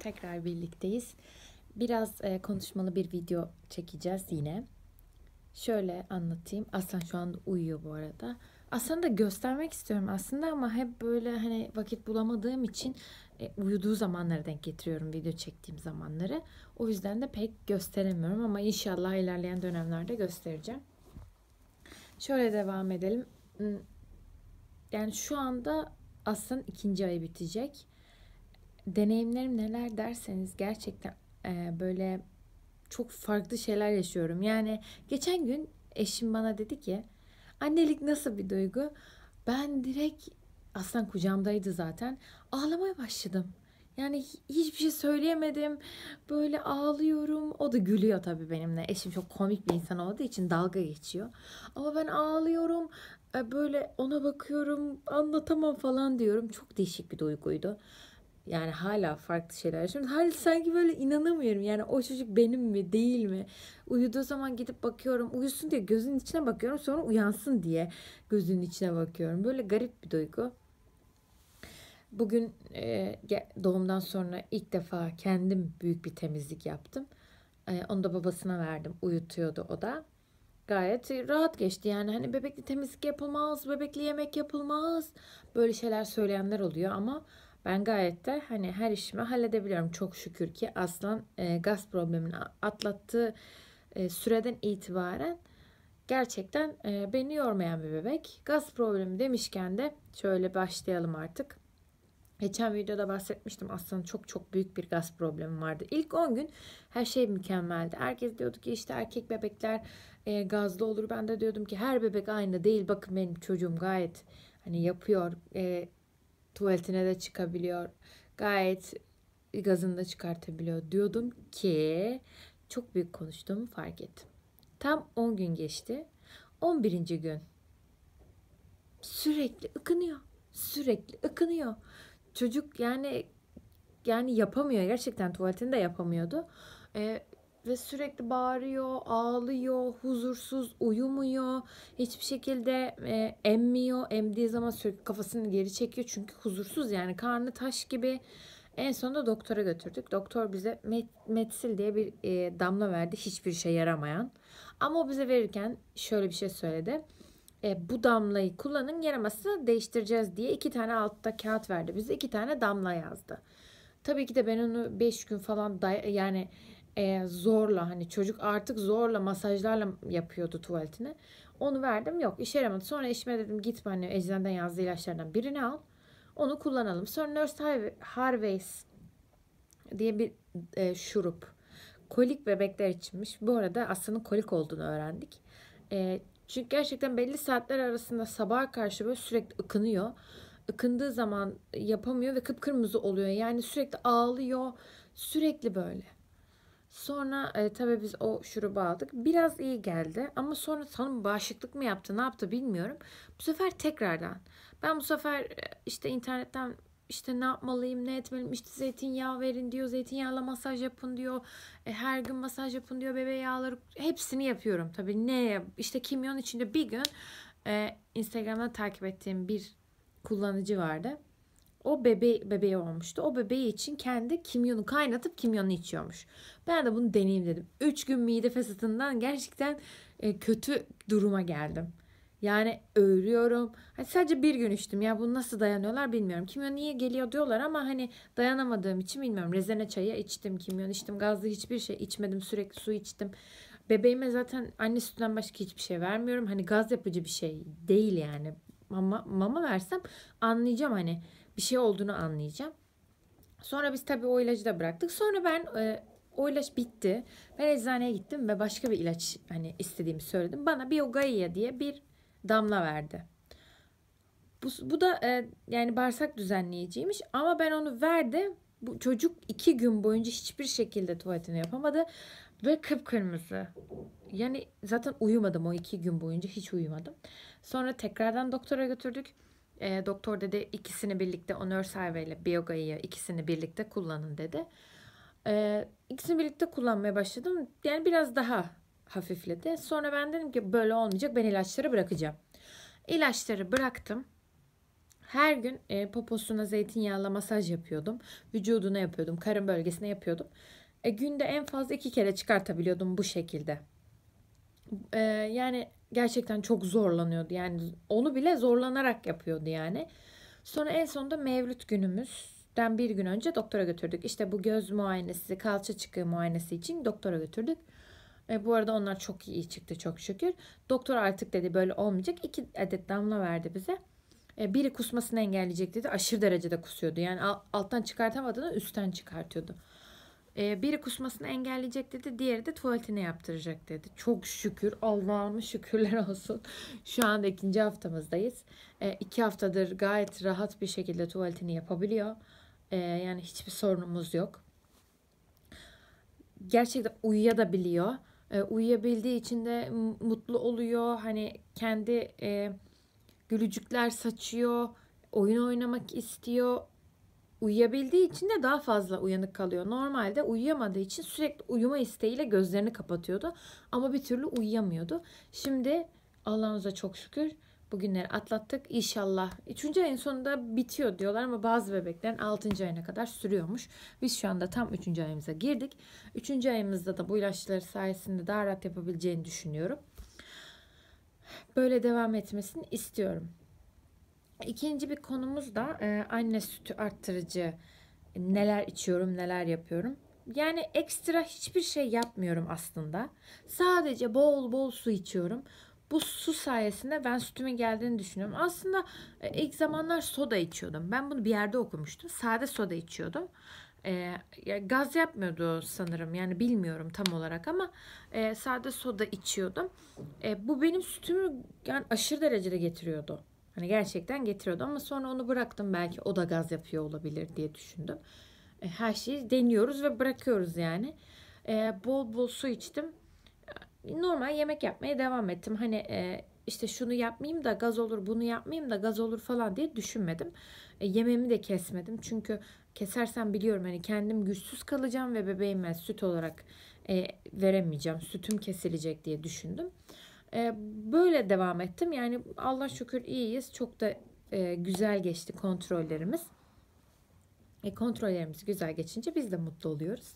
Tekrar birlikteyiz. Biraz e, konuşmalı bir video çekeceğiz yine. Şöyle anlatayım. Aslan şu anda uyuyor bu arada. Aslan da göstermek istiyorum aslında ama hep böyle hani vakit bulamadığım için e, uyuduğu zamanlara denk getiriyorum video çektiğim zamanları. O yüzden de pek gösteremiyorum ama inşallah ilerleyen dönemlerde göstereceğim. Şöyle devam edelim. Yani şu anda Aslan ikinci ay bitecek deneyimlerim neler derseniz gerçekten e, böyle çok farklı şeyler yaşıyorum. Yani geçen gün eşim bana dedi ki annelik nasıl bir duygu? Ben direkt aslan kucağımdaydı zaten ağlamaya başladım. Yani hiçbir şey söyleyemedim. Böyle ağlıyorum. O da gülüyor tabii benimle. Eşim çok komik bir insan olduğu için dalga geçiyor. Ama ben ağlıyorum. E, böyle ona bakıyorum. Anlatamam falan diyorum. Çok değişik bir duyguydu. Yani hala farklı şeyler Şimdi Hala sanki böyle inanamıyorum. Yani o çocuk benim mi değil mi? Uyuduğu zaman gidip bakıyorum. Uyusun diye gözünün içine bakıyorum. Sonra uyansın diye gözünün içine bakıyorum. Böyle garip bir duygu. Bugün e, doğumdan sonra ilk defa kendim büyük bir temizlik yaptım. E, onu da babasına verdim. Uyutuyordu o da. Gayet rahat geçti yani hani bebekli temizlik yapılmaz, bebekli yemek yapılmaz. Böyle şeyler söyleyenler oluyor ama ben gayet de hani her işimi halledebiliyorum. Çok şükür ki Aslan e, gaz problemini atlattığı e, süreden itibaren gerçekten e, beni yormayan bir bebek. Gaz problemi demişken de şöyle başlayalım artık. Geçen videoda bahsetmiştim aslında çok çok büyük bir gaz problemi vardı. İlk 10 gün her şey mükemmeldi. Herkes diyordu ki işte erkek bebekler e, gazlı olur. Ben de diyordum ki her bebek aynı değil. Bakın benim çocuğum gayet hani yapıyor. E, tuvaletine de çıkabiliyor. Gayet gazını da çıkartabiliyor diyordum ki çok büyük konuştuğumu fark ettim. Tam 10 gün geçti. 11. gün sürekli ıkınıyor. Sürekli ıkınıyor. Çocuk yani yani yapamıyor. Gerçekten tuvaletini de yapamıyordu. Ee, ve sürekli bağırıyor, ağlıyor, huzursuz, uyumuyor. Hiçbir şekilde e, emmiyor. Emdiği zaman sürekli kafasını geri çekiyor. Çünkü huzursuz yani karnı taş gibi. En sonunda doktora götürdük. Doktor bize met, metsil diye bir e, damla verdi. Hiçbir şey yaramayan. Ama o bize verirken şöyle bir şey söyledi. E, bu damlayı kullanın yaraması değiştireceğiz diye iki tane altta kağıt verdi. Bize iki tane damla yazdı. Tabii ki de ben onu 5 gün falan day- yani e, zorla hani çocuk artık zorla masajlarla yapıyordu tuvaletini. Onu verdim yok işe yaramadı. Sonra eşime dedim gitme hani eczaneden yazdığı ilaçlardan birini al. Onu kullanalım. Sonra Nurse Harvey's diye bir e, şurup. Kolik bebekler içinmiş. Bu arada Aslı'nın kolik olduğunu öğrendik. E, çünkü gerçekten belli saatler arasında sabaha karşı böyle sürekli ıkınıyor. Ikındığı zaman yapamıyor ve kıpkırmızı oluyor. Yani sürekli ağlıyor. Sürekli böyle. Sonra e, tabii biz o şurubu aldık. Biraz iyi geldi ama sonra sanırım bağışıklık mı yaptı ne yaptı bilmiyorum. Bu sefer tekrardan. Ben bu sefer e, işte internetten işte ne yapmalıyım ne etmeliyim işte zeytinyağı verin diyor zeytinyağla masaj yapın diyor e, her gün masaj yapın diyor bebe yağları hepsini yapıyorum tabii ne işte kimyon içinde bir gün e, instagram'da takip ettiğim bir kullanıcı vardı o bebe bebeği olmuştu. O bebeği için kendi kimyonu kaynatıp kimyonu içiyormuş. Ben de bunu deneyeyim dedim. Üç gün mide fesatından gerçekten e, kötü duruma geldim. Yani öğrüyorum. Hani sadece bir gün içtim. Ya bunu nasıl dayanıyorlar bilmiyorum. Kimyon niye geliyor diyorlar ama hani dayanamadığım için bilmiyorum. Rezene çayı içtim, kimyon içtim. Gazlı hiçbir şey içmedim. Sürekli su içtim. Bebeğime zaten anne sütünden başka hiçbir şey vermiyorum. Hani gaz yapıcı bir şey değil yani. Mama, mama versem anlayacağım hani bir şey olduğunu anlayacağım. Sonra biz tabii o ilacı da bıraktık. Sonra ben e, o ilaç bitti. Ben eczaneye gittim ve başka bir ilaç hani istediğimi söyledim. Bana Biogaia diye bir damla verdi. Bu, bu da e, yani bağırsak düzenleyiciymiş ama ben onu verdim. Bu çocuk iki gün boyunca hiçbir şekilde tuvaletini yapamadı ve kıpkırmızı. Yani zaten uyumadım o iki gün boyunca hiç uyumadım. Sonra tekrardan doktora götürdük. E, doktor dedi ikisini birlikte onör serveyle biyogayı ikisini birlikte kullanın dedi. E, ikisini birlikte kullanmaya başladım. Yani biraz daha hafifledi. Sonra ben dedim ki böyle olmayacak ben ilaçları bırakacağım. İlaçları bıraktım. Her gün e, poposuna zeytinyağla masaj yapıyordum. Vücuduna yapıyordum. Karın bölgesine yapıyordum. E, günde en fazla iki kere çıkartabiliyordum bu şekilde. E, yani gerçekten çok zorlanıyordu. Yani onu bile zorlanarak yapıyordu yani. Sonra en sonunda mevlüt günümüzden bir gün önce doktora götürdük. İşte bu göz muayenesi, kalça çıkığı muayenesi için doktora götürdük. E, bu arada onlar çok iyi çıktı çok şükür. Doktor artık dedi böyle olmayacak. iki adet damla verdi bize. E, biri kusmasını engelleyecek dedi. Aşırı derecede kusuyordu. Yani alttan çıkartamadığını üstten çıkartıyordu. E, biri kusmasını engelleyecek dedi. Diğeri de tuvaletini yaptıracak dedi. Çok şükür. Allah'ım şükürler olsun. Şu anda ikinci haftamızdayız. E, iki haftadır gayet rahat bir şekilde tuvaletini yapabiliyor. E, yani hiçbir sorunumuz yok. Gerçekten uyuyabiliyor. E, uyuyabildiği için de mutlu oluyor. Hani kendi e, gülücükler saçıyor. Oyun oynamak istiyor uyuyabildiği için de daha fazla uyanık kalıyor. Normalde uyuyamadığı için sürekli uyuma isteğiyle gözlerini kapatıyordu ama bir türlü uyuyamıyordu. Şimdi Allah'ımıza çok şükür bugünleri atlattık İnşallah Üçüncü e, ayın sonunda bitiyor diyorlar ama bazı bebeklerin altıncı ayına kadar sürüyormuş. Biz şu anda tam üçüncü ayımıza girdik. Üçüncü ayımızda da bu ilaçları sayesinde daha rahat yapabileceğini düşünüyorum. Böyle devam etmesini istiyorum. İkinci bir konumuz da e, anne sütü arttırıcı neler içiyorum neler yapıyorum. Yani ekstra hiçbir şey yapmıyorum aslında. Sadece bol bol su içiyorum. Bu su sayesinde ben sütümün geldiğini düşünüyorum. Aslında e, ilk zamanlar soda içiyordum. Ben bunu bir yerde okumuştum. Sade soda içiyordum. E, gaz yapmıyordu sanırım. Yani bilmiyorum tam olarak ama e, sade soda içiyordum. E, bu benim sütümü yani aşırı derecede getiriyordu. Hani gerçekten getiriyordu ama sonra onu bıraktım belki o da gaz yapıyor olabilir diye düşündüm. E, her şeyi deniyoruz ve bırakıyoruz yani. E, bol bol su içtim. E, normal yemek yapmaya devam ettim. Hani işte şunu yapmayayım da gaz olur, bunu yapmayayım da gaz olur falan diye düşünmedim. Yememi de kesmedim. Çünkü kesersem biliyorum hani kendim güçsüz kalacağım ve bebeğime süt olarak veremeyeceğim. Sütüm kesilecek diye düşündüm. Ee, böyle devam ettim. Yani Allah şükür iyiyiz. Çok da e, güzel geçti kontrollerimiz. E, kontrollerimiz güzel geçince biz de mutlu oluyoruz.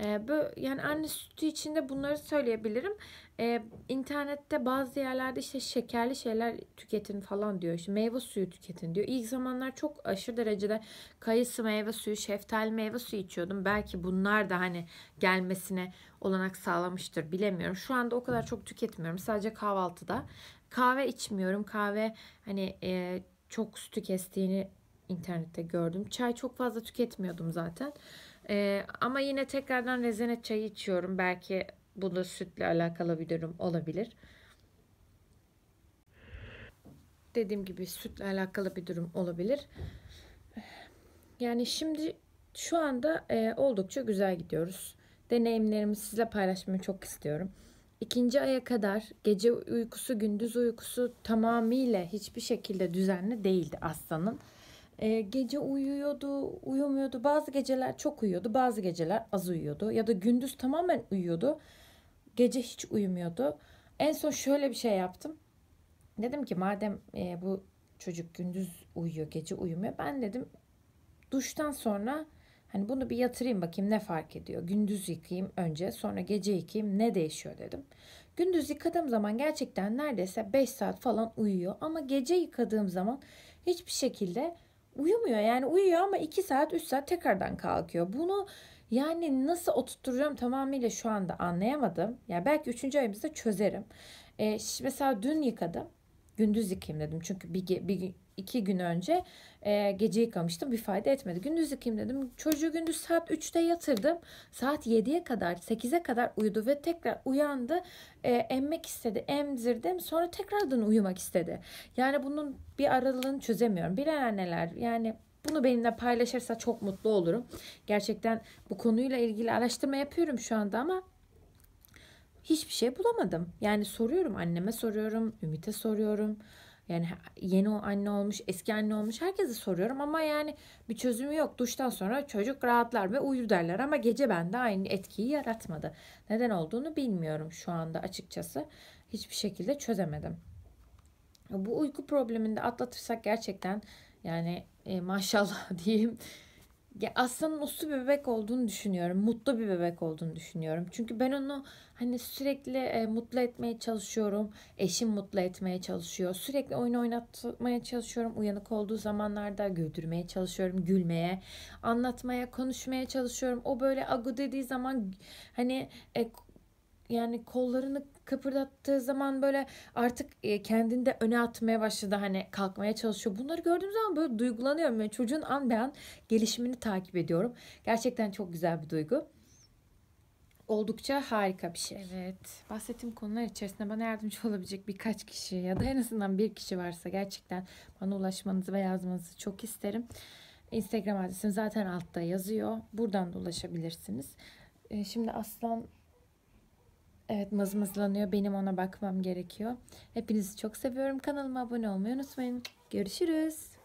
E, ee, böyle, yani anne sütü içinde bunları söyleyebilirim. E, internette bazı yerlerde işte şekerli şeyler tüketin falan diyor. İşte meyve suyu tüketin diyor. İlk zamanlar çok aşırı derecede kayısı meyve suyu, şeftali meyve suyu içiyordum. Belki bunlar da hani gelmesine olanak sağlamıştır bilemiyorum. Şu anda o kadar çok tüketmiyorum. Sadece kahvaltıda. Kahve içmiyorum. Kahve hani e, çok sütü kestiğini internette gördüm. Çay çok fazla tüketmiyordum zaten. Ee, ama yine tekrardan rezene çayı içiyorum. Belki bu da sütle alakalı bir durum olabilir. Dediğim gibi sütle alakalı bir durum olabilir. Yani şimdi şu anda e, oldukça güzel gidiyoruz. Deneyimlerimi sizle paylaşmayı çok istiyorum. İkinci aya kadar gece uykusu, gündüz uykusu tamamıyla hiçbir şekilde düzenli değildi aslanın. E, gece uyuyordu, uyumuyordu. Bazı geceler çok uyuyordu, bazı geceler az uyuyordu. Ya da gündüz tamamen uyuyordu. Gece hiç uyumuyordu. En son şöyle bir şey yaptım. Dedim ki madem e, bu çocuk gündüz uyuyor, gece uyumuyor. Ben dedim duştan sonra hani bunu bir yatırayım bakayım ne fark ediyor. Gündüz yıkayayım önce sonra gece yıkayayım ne değişiyor dedim. Gündüz yıkadığım zaman gerçekten neredeyse 5 saat falan uyuyor ama gece yıkadığım zaman hiçbir şekilde uyumuyor. Yani uyuyor ama 2 saat 3 saat tekrardan kalkıyor. Bunu yani nasıl oturtacağım tamamıyla şu anda anlayamadım. Ya yani belki 3. ayımızda çözerim. Ee, mesela dün yıkadım. Gündüz yıkayım dedim. Çünkü bir, bir iki gün önce e, gece yıkamıştım. Bir fayda etmedi. Gündüz yıkayayım dedim. Çocuğu gündüz saat 3'te yatırdım. Saat 7'ye kadar 8'e kadar uyudu ve tekrar uyandı. E, emmek istedi. Emzirdim. Sonra tekrardan uyumak istedi. Yani bunun bir aralığını çözemiyorum. Bilen anneler yani bunu benimle paylaşırsa çok mutlu olurum. Gerçekten bu konuyla ilgili araştırma yapıyorum şu anda ama hiçbir şey bulamadım. Yani soruyorum anneme soruyorum, Ümit'e soruyorum. Yani yeni anne olmuş, eski anne olmuş herkese soruyorum ama yani bir çözümü yok. Duştan sonra çocuk rahatlar ve uyur derler ama gece bende aynı etkiyi yaratmadı. Neden olduğunu bilmiyorum şu anda açıkçası. Hiçbir şekilde çözemedim. Bu uyku probleminde atlatırsak gerçekten yani e, maşallah diyeyim ya Aslan'ın uslu bir bebek olduğunu düşünüyorum. Mutlu bir bebek olduğunu düşünüyorum. Çünkü ben onu hani sürekli e, mutlu etmeye çalışıyorum. Eşim mutlu etmeye çalışıyor. Sürekli oyun oynatmaya çalışıyorum. Uyanık olduğu zamanlarda güldürmeye çalışıyorum. Gülmeye, anlatmaya, konuşmaya çalışıyorum. O böyle agu dediği zaman hani e, yani kollarını kıpırdattığı zaman böyle artık e, kendini de öne atmaya başladı hani kalkmaya çalışıyor. Bunları gördüğüm zaman böyle duygulanıyorum. Yani çocuğun an be an gelişimini takip ediyorum. Gerçekten çok güzel bir duygu. Oldukça harika bir şey. Evet. Bahsettiğim konular içerisinde bana yardımcı olabilecek birkaç kişi ya da en azından bir kişi varsa gerçekten bana ulaşmanızı ve yazmanızı çok isterim. Instagram adresim zaten altta yazıyor. Buradan da ulaşabilirsiniz. E, şimdi Aslan Evet mızmızlanıyor. Benim ona bakmam gerekiyor. Hepinizi çok seviyorum. Kanalıma abone olmayı unutmayın. Görüşürüz.